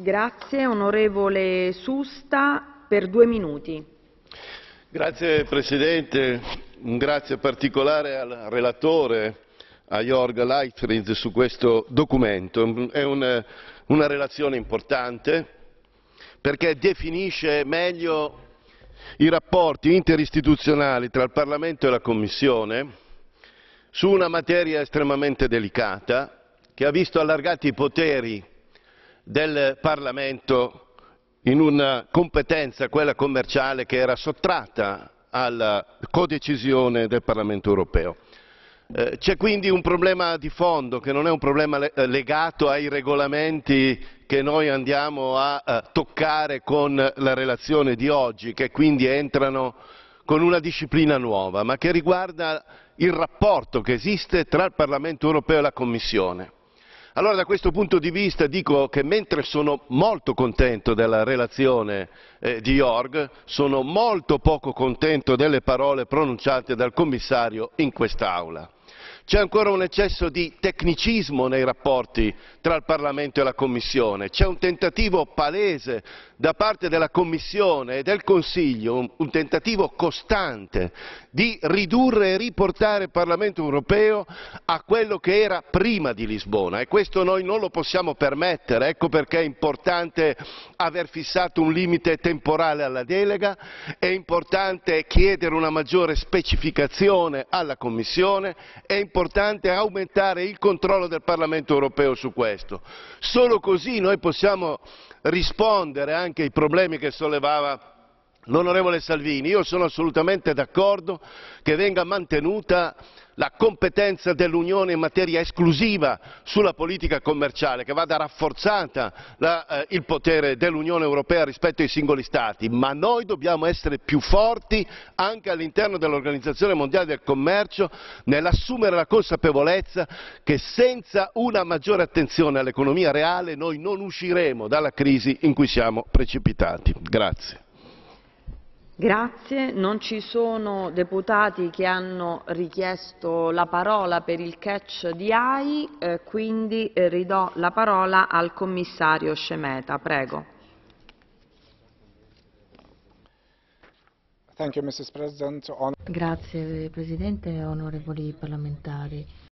Grazie, onorevole Susta, per due minuti. Grazie Presidente, un grazie particolare al relatore, a Jorg Leitfried su questo documento. È un, una relazione importante perché definisce meglio i rapporti interistituzionali tra il Parlamento e la Commissione su una materia estremamente delicata che ha visto allargati i poteri del Parlamento in una competenza, quella commerciale, che era sottratta alla codecisione del Parlamento europeo. Eh, c'è quindi un problema di fondo che non è un problema eh, legato ai regolamenti che noi andiamo a eh, toccare con la relazione di oggi, che quindi entrano con una disciplina nuova, ma che riguarda il rapporto che esiste tra il Parlamento europeo e la Commissione. Allora da questo punto di vista dico che mentre sono molto contento della relazione eh, di Jorg, sono molto poco contento delle parole pronunciate dal commissario in quest'Aula c'è ancora un eccesso di tecnicismo nei rapporti tra il parlamento e la commissione c'è un tentativo palese da parte della commissione e del consiglio un tentativo costante di ridurre e riportare il parlamento europeo a quello che era prima di lisbona e questo noi non lo possiamo permettere ecco perché è importante aver fissato un limite temporale alla delega è importante chiedere una maggiore specificazione alla commissione importante aumentare il controllo del Parlamento europeo su questo. Solo così noi possiamo rispondere anche ai problemi che sollevava L'onorevole Salvini, io sono assolutamente d'accordo che venga mantenuta la competenza dell'Unione in materia esclusiva sulla politica commerciale, che vada rafforzata la, eh, il potere dell'Unione Europea rispetto ai singoli Stati, ma noi dobbiamo essere più forti anche all'interno dell'Organizzazione Mondiale del Commercio nell'assumere la consapevolezza che senza una maggiore attenzione all'economia reale noi non usciremo dalla crisi in cui siamo precipitati. Grazie. Grazie. Non ci sono deputati che hanno richiesto la parola per il catch di AI, eh, quindi eh, ridò la parola al commissario Scemeta. Prego. Grazie Presidente, onorevoli parlamentari.